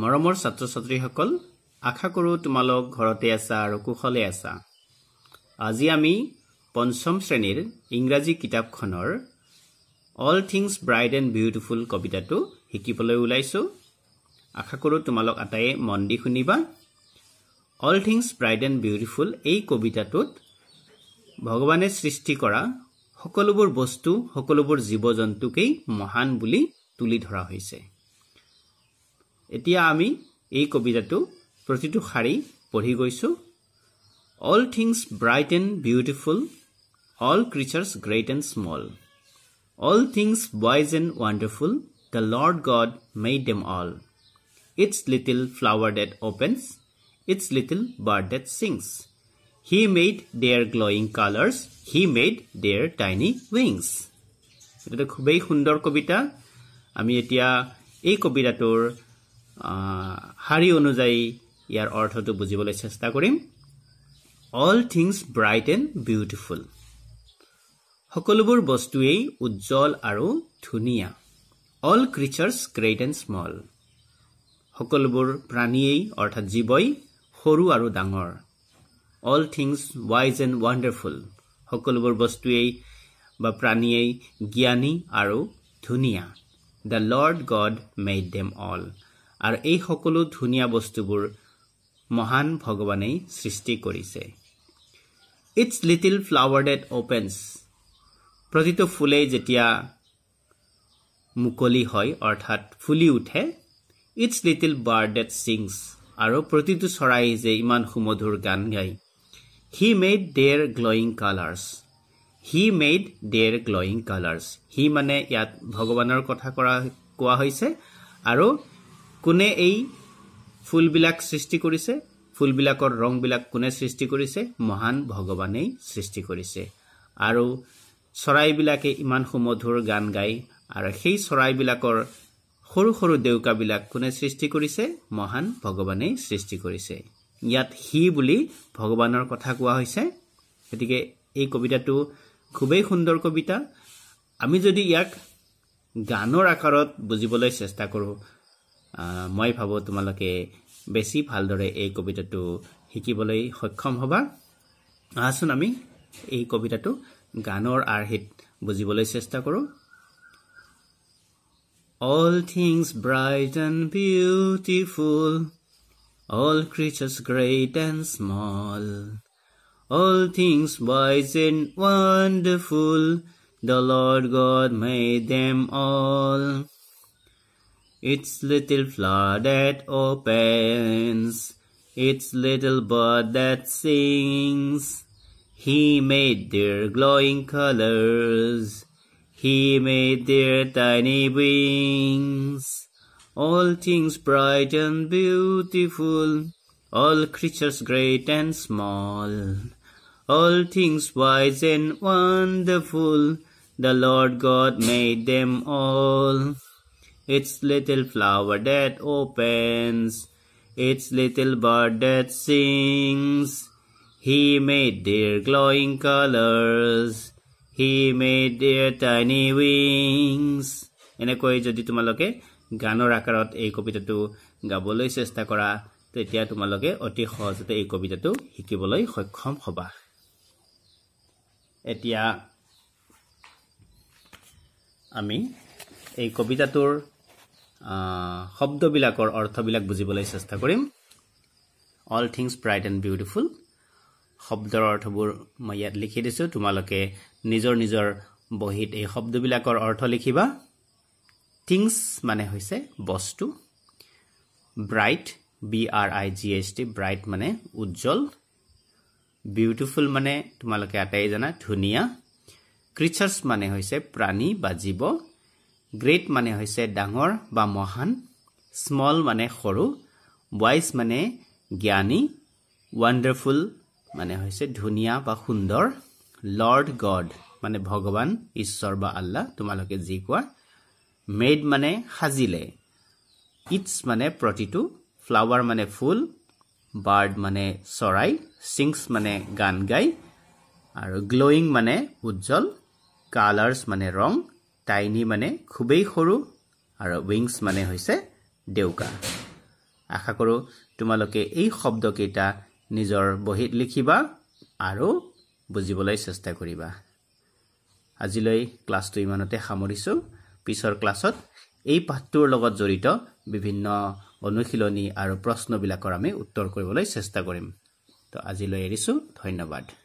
মৰমৰ ছাত্ৰ ছাত্ৰীসকল আশা কৰোঁ তোমালোক ঘৰতে আছা আৰু কুশলে আছা আজি আমি পঞ্চম শ্ৰেণীৰ ইংৰাজী কিতাপখনৰ all things bright and beautiful কবিতাটো শিকিবলৈ ওলাইছোঁ আশা কৰোঁ তোমালোক আটাইয়ে মন দি শুনিবা all things bright and beautiful এই কবিতাটোত ভগৱানে সৃষ্টি কৰা সকলোবোৰ বস্তু সকলোবোৰ জীৱ জন্তুকেই মহান বুলি তুলি ধৰা হৈছে এতিয়া আমি এই কবিতাটো প্ৰতিটো শাৰী পঢ়ি গৈছোঁ all things bright and beautiful all creatures great and small all things wise and wonderful the Lord God made them all its little flower that opens its little bird that sings he made their glowing colours he made their tiny wings এইটো খুবেই সুন্দৰ কবিতা আমি এতিয়া এই কবিতাটোৰ শাৰী অনুযায়ী ইয়াৰ অৰ্থটো বুজিবলৈ চেষ্টা কৰিম all things bright and beautiful সকলোবোৰ বস্তুৱেই উজ্জ্বল আৰু ধুনীয়া all creatures great and small সকলোবোৰ প্ৰাণীয়েই অৰ্থাৎ জীৱই সৰু আৰু ডাঙৰ all things wise and wonderful সকলোবোৰ বস্তুৱেই বা প্ৰাণীয়েই জ্ঞানী আৰু ধুনীয়া the Lord God made them all আৰু এই সকলো ধুনীয়া বস্তুবোৰ মহান ভগৱানেই সৃষ্টি কৰিছে its little flower that opens প্ৰতিটো ফুলেই যেতিয়া মুকলি হয় অৰ্থাৎ ফুলি উঠে ইটছ লিটিল বাৰ ডেট ছিংছ আৰু প্ৰতিটো চৰাই যে ইমান সুমধুৰ গান গায় he made their glowing colours he made their glowing colours he মানে ইয়াত ভগৱানৰ কথা কৰা কোৱা হৈছে আৰু কোনে এই ফুলবিলাক সৃষ্টি কৰিছে ফুলবিলাকৰ ৰংবিলাক কোনে সৃষ্টি কৰিছে মহান ভগৱানেই সৃষ্টি কৰিছে আৰু চৰাইবিলাকে ইমান সুমধুৰ গান গাই আৰু সেই চৰাইবিলাকৰ সৰু সৰু ডেউকাবিলাক কোনে সৃষ্টি কৰিছে মহান ভগৱানেই সৃষ্টি কৰিছে ইয়াত সি বুলি ভগৱানৰ কথা কোৱা হৈছে গতিকে এই কবিতাটো খুবেই সুন্দৰ কবিতা আমি যদি ইয়াক গানৰ আকাৰত বুজিবলৈ চেষ্টা কৰোঁ মই ভাবোঁ তোমালোকে বেছি ভালদৰে এই কবিতাটো শিকিবলৈ সক্ষম হ'বা আহচোন আমি এই কবিতাটো গানৰ আৰ্হিত বুজিবলৈ চেষ্টা কৰোঁ all things bright and beautiful all creatures great and small all things wise and wonderful the Lord God made them all It's little flower that opens, it's little bird that sings. He made their glowing colors, he made their tiny wings. All things bright and beautiful, all creatures great and small, all things wise and wonderful, the Lord God made them all. its little flower that opens, its little bird that sings. He made their glowing colors, he made their tiny wings. এনেকৈ যদি তোমালোকে গানৰ আকাৰত এই কবিতাটো গাবলৈ চেষ্টা কৰা তেতিয়া তোমালোকে অতি সহজতে এই কবিতাটো শিকিবলৈ সক্ষম হ'বা এতিয়া আমি এই কবিতাটোৰ শব্দবিলাকৰ অৰ্থবিলাক বুজিবলৈ চেষ্টা কৰিম all things bright and beautiful শব্দৰ অৰ্থবোৰ মই ইয়াত লিখি দিছোঁ তোমালোকে নিজৰ নিজৰ বহীত এই শব্দবিলাকৰ অৰ্থ লিখিবা থিংছ মানে হৈছে বস্তু bright B R I G H T bright মানে উজ্জ্বল বিউটিফুল মানে তোমালোকে আটাই জানা ধুনীয়া ক্ৰিচাৰ্ছ মানে হৈছে প্ৰাণী বা জীৱ গ্ৰেট মানে হৈছে ডাঙৰ বা মহান স্মল মানে সৰু ৱাইজ মানে জ্ঞানী ৱাণ্ডাৰফুল মানে হৈছে ধুনীয়া বা সুন্দৰ লৰ্ড গড মানে ভগৱান ঈশ্বৰ বা আল্লাহ তোমালোকে যি কোৱা মেড মানে সাজিলে ইটছ মানে প্ৰতিটো ফ্লাৱাৰ মানে ফুল বাৰ্ড মানে চৰাই চিংছ মানে গান গাই আৰু গ্ল'য়িং মানে উজ্জ্বল কালাৰ্ছ মানে ৰং টাইনি মানে খুবেই সৰু আৰু উইংছ মানে হৈছে ডেউকা আশা কৰোঁ তোমালোকে এই শব্দকেইটা নিজৰ বহীত লিখিবা আৰু বুজিবলৈ চেষ্টা কৰিবা আজিলৈ ক্লাছটো ইমানতে সামৰিছোঁ পিছৰ ক্লাছত এই পাঠটোৰ লগত জড়িত বিভিন্ন অনুশীলনী আৰু প্ৰশ্নবিলাকৰ আমি উত্তৰ কৰিবলৈ চেষ্টা কৰিম তো আজিলৈ এৰিছোঁ ধন্যবাদ